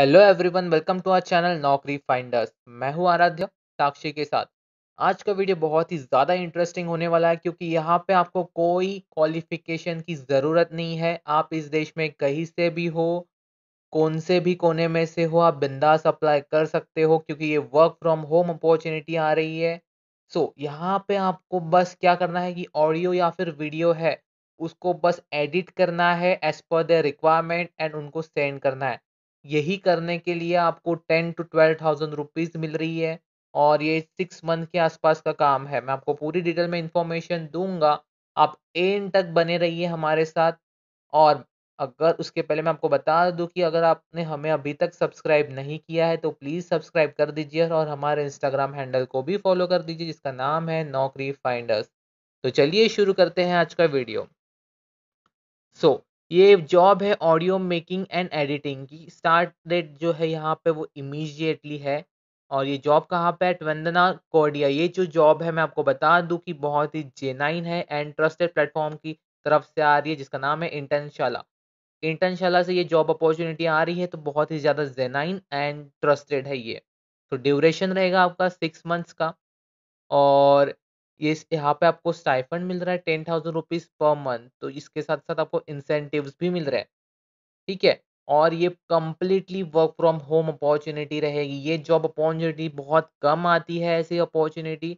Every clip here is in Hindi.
hello everyone welcome to our channel Naukri finders मैं हूं आराध्य साक्षी के साथ आज का वीडियो बहुत ही ज़्यादा इंटरेस्टिंग होने वाला है क्योंकि यहाँ पे आपको कोई क्वालिफिकेशन की ज़रूरत नहीं है आप इस देश में कहीं से भी हो कौन से भी कोने में से हो आप बिंदास अप्लाई कर सकते हो क्योंकि ये वर्क फ्रॉम होम अपॉर्चुनिटी आ रही है सो so, यहाँ पे आपको बस क्या करना है कि ऑडियो या फिर वीडियो है उसको बस एडिट करना है as per the requirement and उनको सेंड करना है यही करने के लिए आपको ten to twelve thousand rupees मिल रही है और ये सिक्स मंथ के आसपास का काम है मैं आपको पूरी डिटेल में इंफॉर्मेशन दूंगा आप एन तक बने रहिए हमारे साथ और अगर उसके पहले मैं आपको बता दूं कि अगर आपने हमें अभी तक सब्सक्राइब नहीं किया है तो प्लीज़ सब्सक्राइब कर दीजिए और हमारे इंस्टाग्राम हैंडल को भी फॉलो कर दीजिए जिसका नाम है नौकरी फाइंडर्स तो चलिए शुरू करते हैं आज का वीडियो सो so, ये जॉब है ऑडियो मेकिंग एंड एडिटिंग की स्टार्ट डेट जो है यहाँ पे वो इमीजिएटली है और ये जॉब कहाँ पे है ट्वंदना कोडिया ये जो जॉब है मैं आपको बता दूँ कि बहुत ही जेनाइन है एंड ट्रस्टेड प्लेटफॉर्म की तरफ से आ रही है जिसका नाम है इंटर्नशाला इंटर्नशाला से ये जॉब अपॉर्चुनिटी आ रही है तो बहुत ही ज़्यादा जेनाइन एंड ट्रस्टेड है ये तो ड्यूरेशन रहेगा आपका सिक्स मंथ्स का और ये यहाँ पे आपको स्टाइफंड मिल रहा है ten thousand rupees per month तो इसके साथ साथ आपको इंसेंटिव भी मिल रहे हैं ठीक है और ये completely work from home opportunity रहेगी ये जॉब अपॉर्चुनिटी बहुत कम आती है ऐसी अपॉर्चुनिटी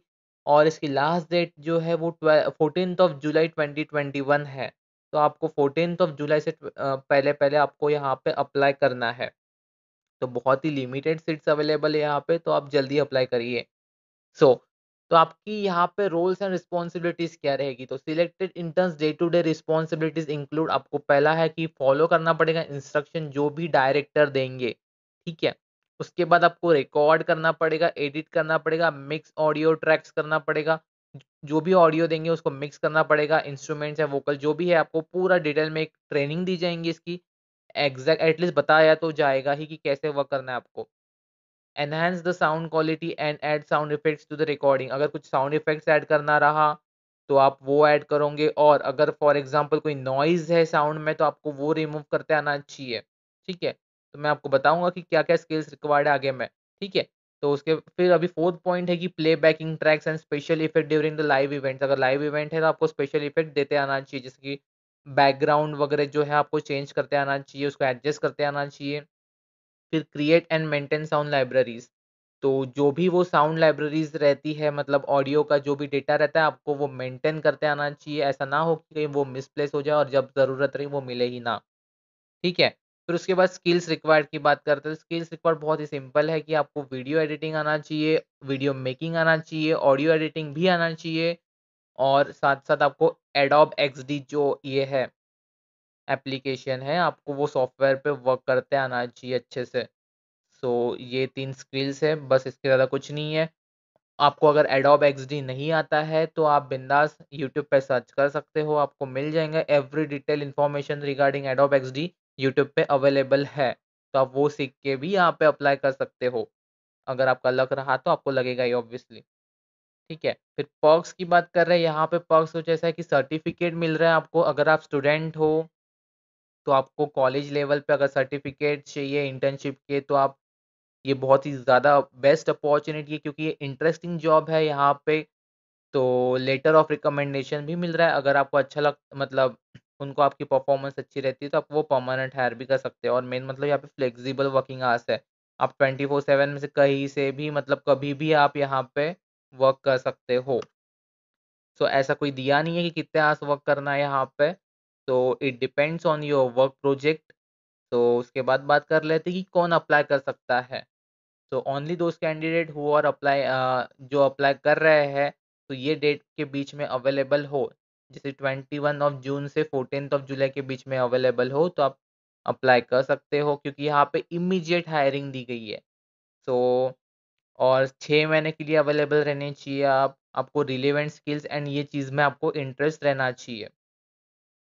और इसकी लास्ट डेट जो है वो fourteen of July twenty twenty one है तो आपको फोर्टीन ऑफ जुलाई से पहले पहले आपको यहाँ पे अप्लाई करना है तो बहुत ही लिमिटेड सीट्स अवेलेबल है यहाँ पे तो आप जल्दी अप्लाई करिए सो so, तो आपकी यहाँ पे रोल्स एंड रिस्पॉन्सिबिलिटीज क्या रहेगी तो selected interns day to day responsibilities include आपको पहला है कि फॉलो करना पड़ेगा इंस्ट्रक्शन जो भी डायरेक्टर देंगे ठीक है उसके बाद आपको रिकॉर्ड करना पड़ेगा एडिट करना पड़ेगा मिक्स ऑडियो ट्रैक्स करना पड़ेगा जो भी ऑडियो देंगे उसको मिक्स करना पड़ेगा इंस्ट्रूमेंट्स या वोकल जो भी है आपको पूरा डिटेल में एक ट्रेनिंग दी जाएंगी इसकी एग्जैक्ट एटलीस्ट बताया तो जाएगा ही कि कैसे वर्क करना है आपको enhance the sound quality and add sound effects to the recording अगर कुछ साउंड इफेक्ट्स ऐड करना रहा तो आप वो ऐड करोगे और अगर फॉर एग्जाम्पल कोई नॉइज़ है साउंड में तो आपको वो रिमूव करते आना चाहिए ठीक है तो मैं आपको बताऊंगा कि क्या क्या स्किल्स रिक्वायर्ड है आगे में ठीक है तो उसके फिर अभी फोर्थ पॉइंट है कि play backing tracks and special effect during the live event अगर लाइव इवेंट है तो आपको स्पेशल इफेक्ट देते आना चाहिए जैसे कि बैकग्राउंड वगैरह जो है आपको चेंज करते आना चाहिए उसको एडजस्ट करते आना चाहिए फिर create and maintain sound libraries तो जो भी वो साउंड लाइब्रेरीज रहती है मतलब ऑडियो का जो भी डेटा रहता है आपको वो मेंटेन करते आना चाहिए ऐसा ना हो कि वो मिसप्लेस हो जाए और जब ज़रूरत रही वो मिले ही ना ठीक है फिर उसके बाद स्किल्स रिक्वायर्ड की बात करते हैं स्किल्स रिक्वायर्ड बहुत ही सिंपल है कि आपको वीडियो एडिटिंग आना चाहिए वीडियो मेकिंग आना चाहिए ऑडियो एडिटिंग भी आना चाहिए और साथ साथ आपको एडोब एक्स जो ये है एप्लीकेशन है आपको वो सॉफ्टवेयर पे वर्क करते आना चाहिए अच्छे से सो so, ये तीन स्किल्स है बस इसके ज़्यादा कुछ नहीं है आपको अगर एडोब एक्स नहीं आता है तो आप बिंदास यूट्यूब पर सर्च कर सकते हो आपको मिल जाएंगे every detail information regarding Adobe X YouTube पे अवेलेबल है तो आप वो सीख के भी यहाँ पे अप्लाई कर सकते हो अगर आपका लग रहा तो आपको लगेगा ही ऑब्वियसली ठीक है फिर पर्क्स की बात कर रहे हैं यहाँ पे पर्क्स कुछ ऐसा है कि सर्टिफिकेट मिल रहा है आपको अगर आप स्टूडेंट हो तो आपको कॉलेज लेवल पे अगर सर्टिफिकेट चाहिए इंटर्नशिप के तो आप ये बहुत ही ज़्यादा बेस्ट अपॉर्चुनिटी है क्योंकि ये इंटरेस्टिंग जॉब है यहाँ पे तो लेटर ऑफ रिकमेंडेशन भी मिल रहा है अगर आपको अच्छा लग मतलब उनको आपकी परफॉर्मेंस अच्छी रहती है तो आप वो परमानेंट हायर भी कर सकते हैं और मेन मतलब यहाँ पे फ्लेक्सिबल वर्किंग आवर्स है आप ट्वेंटी फोर सेवन में से कहीं से भी मतलब कभी भी आप यहाँ पे वर्क कर सकते हो सो so, ऐसा कोई दिया नहीं है कि कितने आवर्स वर्क करना है यहाँ पे तो it depends on your work project तो उसके बाद बात कर लेते हैं कि कौन अप्लाई कर सकता है तो only those candidate who are apply जो अप्लाई कर रहे हैं तो ये डेट के बीच में अवेलेबल हो जैसे ट्वेंटी वन ऑफ जून से फोर्टीन ऑफ जुलाई के बीच में अवेलेबल हो तो आप अप्लाई कर सकते हो क्योंकि यहाँ पे इमीडिएट हायरिंग दी गई है सो तो, so, और छः महीने के लिए अवेलेबल रहने चाहिए आप आपको रिलेवेंट स्किल्स एंड ये चीज़ में आपको इंटरेस्ट रहना चाहिए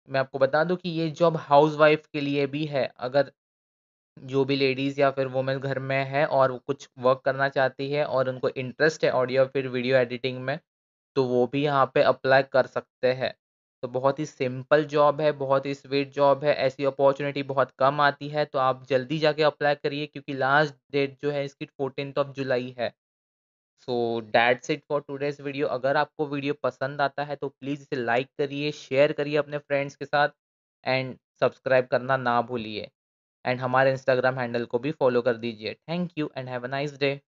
मैं आपको बता दूं कि ये जॉब हाउसवाइफ के लिए भी है अगर जो भी लेडीज़ या फिर वुमेन घर में है और कुछ वर्क करना चाहती है और उनको इंटरेस्ट है ऑडियो फिर वीडियो एडिटिंग में तो वो भी यहाँ पे अप्लाई कर सकते हैं तो बहुत ही सिंपल जॉब है बहुत ही स्वीट जॉब है ऐसी अपॉर्चुनिटी बहुत कम आती है तो आप जल्दी जाके अप्लाई करिए क्योंकि लास्ट डेट जो है इसकी फोर्टीन ऑफ तो जुलाई है so that's it for today's video अगर आपको वीडियो पसंद आता है तो प्लीज़ इसे लाइक करिए शेयर करिए अपने फ्रेंड्स के साथ एंड सब्सक्राइब करना ना भूलिए एंड हमारे इंस्टाग्राम हैंडल को भी फॉलो कर दीजिए thank you and have a nice day